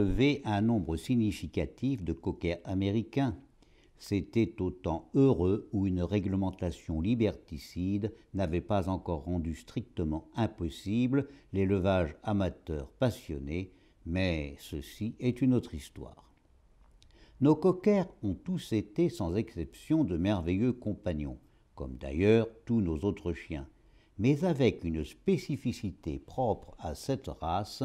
élevé un nombre significatif de coquers américains. C'était autant heureux où une réglementation liberticide n'avait pas encore rendu strictement impossible l'élevage amateur passionné, mais ceci est une autre histoire. Nos coquers ont tous été, sans exception, de merveilleux compagnons, comme d'ailleurs tous nos autres chiens, mais avec une spécificité propre à cette race,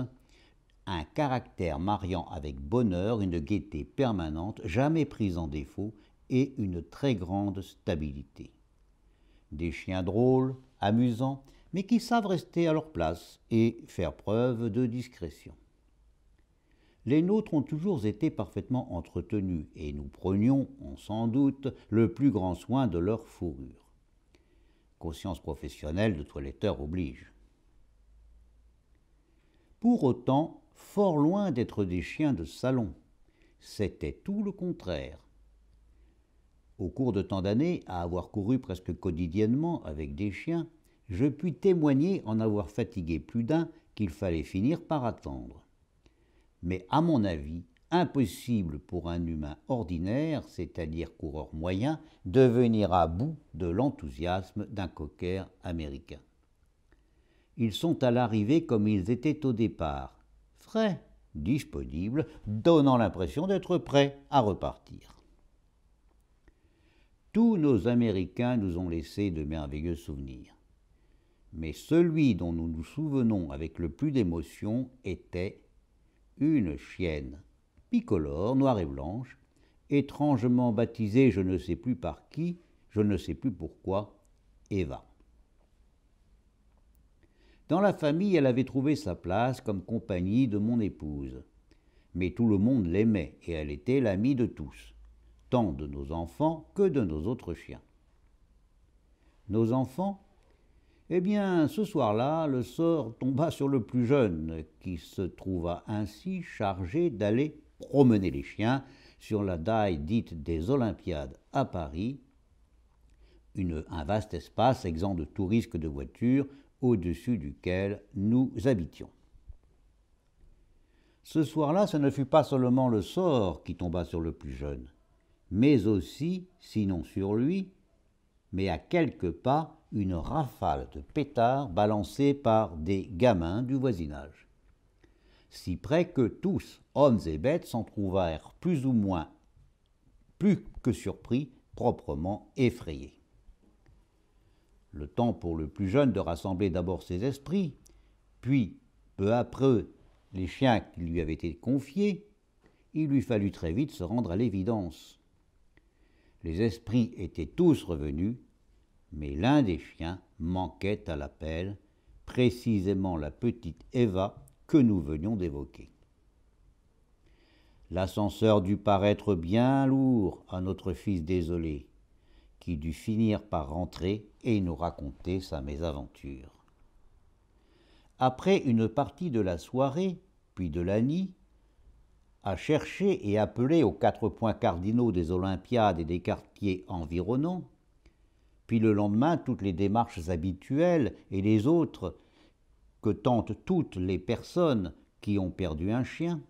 un caractère mariant avec bonheur une gaieté permanente, jamais prise en défaut, et une très grande stabilité. Des chiens drôles, amusants, mais qui savent rester à leur place et faire preuve de discrétion. Les nôtres ont toujours été parfaitement entretenus et nous prenions, on s'en doute, le plus grand soin de leur fourrure. Conscience professionnelle de toiletteur oblige. Pour autant, fort loin d'être des chiens de salon. C'était tout le contraire. Au cours de tant d'années, à avoir couru presque quotidiennement avec des chiens, je puis témoigner en avoir fatigué plus d'un qu'il fallait finir par attendre. Mais à mon avis, impossible pour un humain ordinaire, c'est-à-dire coureur moyen, de venir à bout de l'enthousiasme d'un cocker américain. Ils sont à l'arrivée comme ils étaient au départ, Prêt, disponible, donnant l'impression d'être prêt à repartir. Tous nos Américains nous ont laissé de merveilleux souvenirs. Mais celui dont nous nous souvenons avec le plus d'émotion était une chienne, bicolore, noire et blanche, étrangement baptisée je ne sais plus par qui, je ne sais plus pourquoi, Eva. Dans la famille, elle avait trouvé sa place comme compagnie de mon épouse. Mais tout le monde l'aimait et elle était l'amie de tous, tant de nos enfants que de nos autres chiens. Nos enfants Eh bien, ce soir-là, le sort tomba sur le plus jeune, qui se trouva ainsi chargé d'aller promener les chiens sur la daille dite des Olympiades à Paris, un vaste espace exempt de tout risque de voiture au-dessus duquel nous habitions. Ce soir-là, ce ne fut pas seulement le sort qui tomba sur le plus jeune, mais aussi, sinon sur lui, mais à quelques pas, une rafale de pétards balancée par des gamins du voisinage. Si près que tous, hommes et bêtes, s'en trouvèrent plus ou moins, plus que surpris, proprement effrayés le temps pour le plus jeune de rassembler d'abord ses esprits, puis, peu après, les chiens qui lui avaient été confiés, il lui fallut très vite se rendre à l'évidence. Les esprits étaient tous revenus, mais l'un des chiens manquait à l'appel, précisément la petite Eva que nous venions d'évoquer. L'ascenseur dut paraître bien lourd à notre fils désolé qui dut finir par rentrer et nous raconter sa mésaventure. Après une partie de la soirée, puis de la nuit, à chercher et appeler aux quatre points cardinaux des Olympiades et des quartiers environnants, puis le lendemain toutes les démarches habituelles et les autres que tentent toutes les personnes qui ont perdu un chien.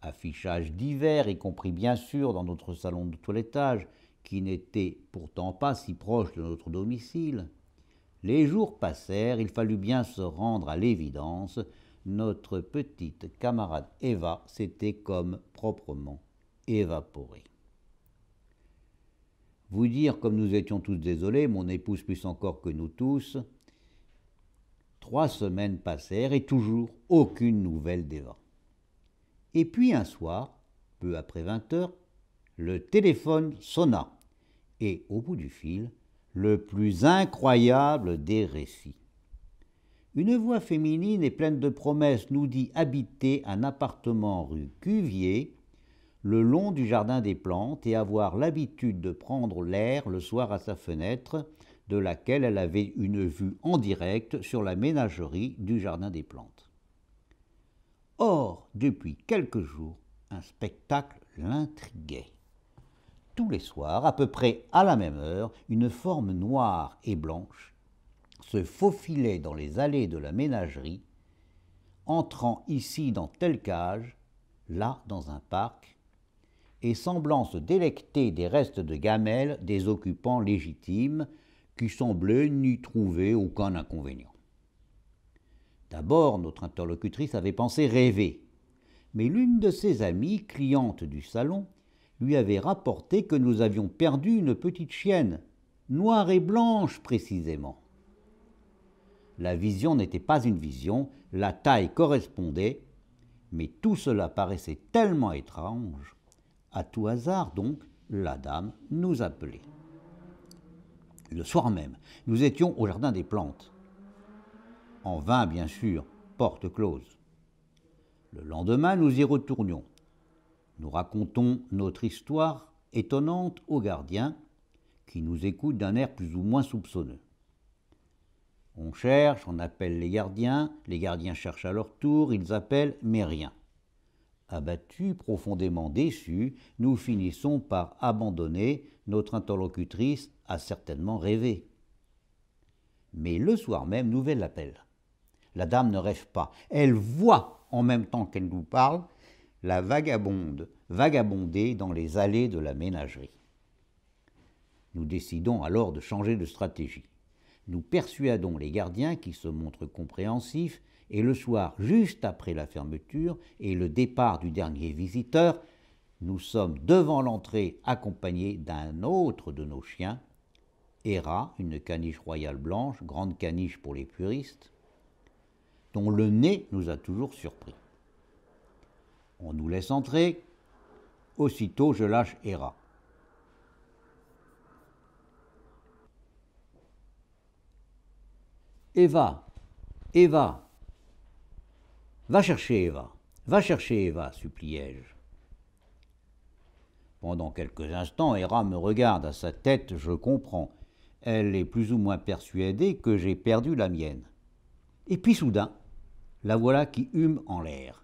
Affichage divers, y compris bien sûr dans notre salon de toilettage, qui n'était pourtant pas si proche de notre domicile. Les jours passèrent, il fallut bien se rendre à l'évidence, notre petite camarade Eva s'était comme proprement évaporée. Vous dire comme nous étions tous désolés, mon épouse plus encore que nous tous, trois semaines passèrent et toujours aucune nouvelle d'Eva. Et puis un soir, peu après 20 heures, le téléphone sonna et, au bout du fil, le plus incroyable des récits. Une voix féminine et pleine de promesses nous dit habiter un appartement rue Cuvier, le long du jardin des plantes, et avoir l'habitude de prendre l'air le soir à sa fenêtre, de laquelle elle avait une vue en direct sur la ménagerie du jardin des plantes. Or, depuis quelques jours, un spectacle l'intriguait tous les soirs, à peu près à la même heure, une forme noire et blanche se faufilait dans les allées de la ménagerie, entrant ici dans telle cage, là dans un parc, et semblant se délecter des restes de gamelles des occupants légitimes qui semblaient n'y trouver aucun inconvénient. D'abord, notre interlocutrice avait pensé rêver, mais l'une de ses amies, cliente du salon, lui avait rapporté que nous avions perdu une petite chienne, noire et blanche précisément. La vision n'était pas une vision, la taille correspondait, mais tout cela paraissait tellement étrange. À tout hasard, donc, la dame nous appelait. Le soir même, nous étions au jardin des plantes. En vain, bien sûr, porte close. Le lendemain, nous y retournions. Nous racontons notre histoire étonnante aux gardiens, qui nous écoutent d'un air plus ou moins soupçonneux. On cherche, on appelle les gardiens, les gardiens cherchent à leur tour, ils appellent, mais rien. Abattus, profondément déçus, nous finissons par abandonner notre interlocutrice a certainement rêvé. Mais le soir même, nouvel appel. La dame ne rêve pas. Elle voit en même temps qu'elle nous parle la vagabonde vagabonder dans les allées de la ménagerie. Nous décidons alors de changer de stratégie. Nous persuadons les gardiens qui se montrent compréhensifs et le soir, juste après la fermeture et le départ du dernier visiteur, nous sommes devant l'entrée accompagnés d'un autre de nos chiens, Hera, une caniche royale blanche, grande caniche pour les puristes, dont le nez nous a toujours surpris. On nous laisse entrer. Aussitôt, je lâche Héra. Eva, Eva, va chercher Eva, va chercher Eva, suppliai-je. Pendant quelques instants, Hera me regarde, à sa tête, je comprends. Elle est plus ou moins persuadée que j'ai perdu la mienne. Et puis soudain, la voilà qui hume en l'air.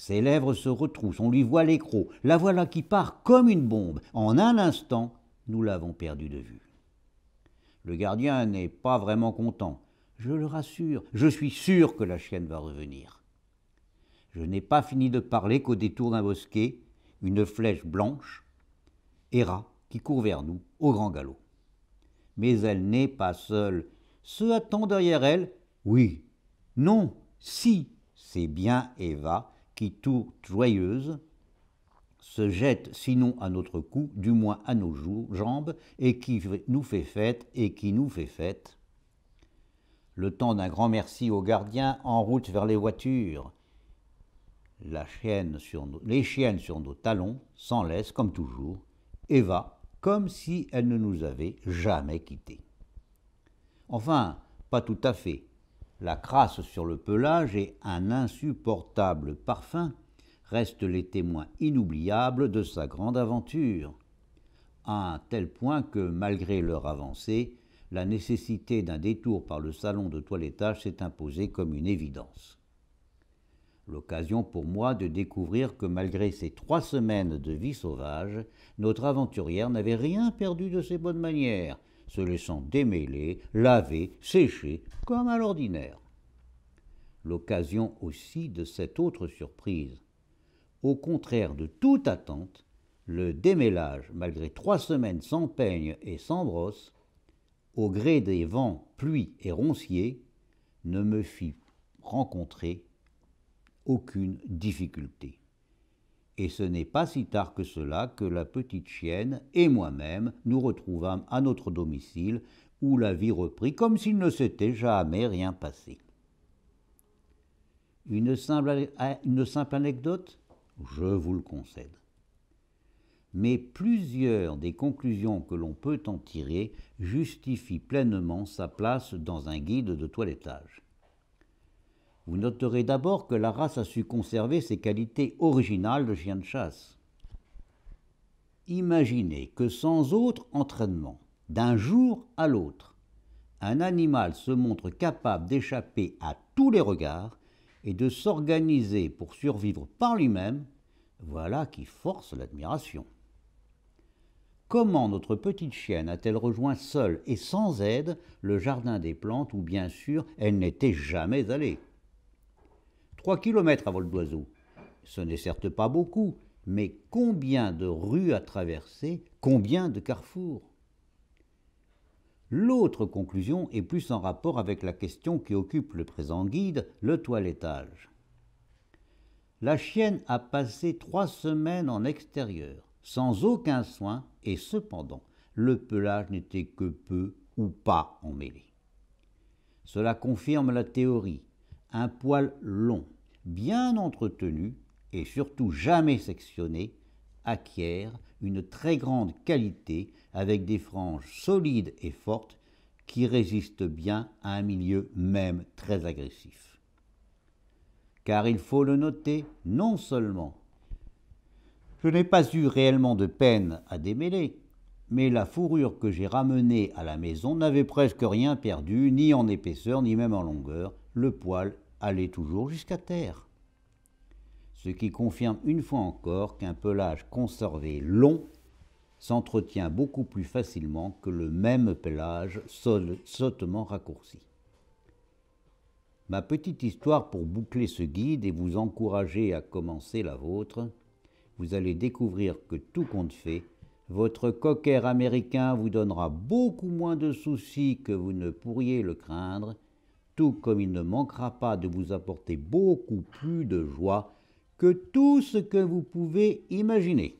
Ses lèvres se retroussent, on lui voit l'écrou. La voilà qui part comme une bombe. En un instant, nous l'avons perdue de vue. Le gardien n'est pas vraiment content. Je le rassure, je suis sûr que la chienne va revenir. Je n'ai pas fini de parler qu'au détour d'un bosquet, une flèche blanche, erra, qui court vers nous au grand galop. Mais elle n'est pas seule. Se attend derrière elle Oui, non, si, c'est bien Eva, qui, toute joyeuse, se jette sinon à notre cou, du moins à nos jambes, et qui nous fait fête, et qui nous fait fête. Le temps d'un grand merci aux gardiens en route vers les voitures. La chienne sur les chiennes sur nos talons s'en laissent comme toujours, et va comme si elle ne nous avait jamais quittés. Enfin, pas tout à fait, la crasse sur le pelage et un insupportable parfum restent les témoins inoubliables de sa grande aventure, à un tel point que, malgré leur avancée, la nécessité d'un détour par le salon de toilettage s'est imposée comme une évidence. L'occasion pour moi de découvrir que malgré ces trois semaines de vie sauvage, notre aventurière n'avait rien perdu de ses bonnes manières, se laissant démêler, laver, sécher, comme à l'ordinaire. L'occasion aussi de cette autre surprise. Au contraire de toute attente, le démêlage, malgré trois semaines sans peigne et sans brosse, au gré des vents, pluies et ronciers, ne me fit rencontrer aucune difficulté et ce n'est pas si tard que cela que la petite chienne et moi-même nous retrouvâmes à notre domicile, où la vie reprit comme s'il ne s'était jamais rien passé. Une simple, anecdote Je vous le concède. Mais plusieurs des conclusions que l'on peut en tirer justifient pleinement sa place dans un guide de toilettage. Vous noterez d'abord que la race a su conserver ses qualités originales de chien de chasse. Imaginez que sans autre entraînement, d'un jour à l'autre, un animal se montre capable d'échapper à tous les regards et de s'organiser pour survivre par lui-même, voilà qui force l'admiration. Comment notre petite chienne a-t-elle rejoint seule et sans aide le jardin des plantes où bien sûr elle n'était jamais allée 3 km à vol d'oiseau. Ce n'est certes pas beaucoup, mais combien de rues à traverser, combien de carrefours L'autre conclusion est plus en rapport avec la question qui occupe le présent guide, le toilettage. La chienne a passé trois semaines en extérieur, sans aucun soin, et cependant, le pelage n'était que peu ou pas emmêlé. Cela confirme la théorie un poil long, bien entretenu et surtout jamais sectionné, acquiert une très grande qualité avec des franges solides et fortes qui résistent bien à un milieu même très agressif. Car il faut le noter, non seulement je n'ai pas eu réellement de peine à démêler, mais la fourrure que j'ai ramenée à la maison n'avait presque rien perdu, ni en épaisseur, ni même en longueur, le poil allait toujours jusqu'à terre. Ce qui confirme une fois encore qu'un pelage conservé long s'entretient beaucoup plus facilement que le même pelage sottement raccourci. Ma petite histoire pour boucler ce guide et vous encourager à commencer la vôtre, vous allez découvrir que tout compte fait, votre cocker américain vous donnera beaucoup moins de soucis que vous ne pourriez le craindre comme il ne manquera pas de vous apporter beaucoup plus de joie que tout ce que vous pouvez imaginer.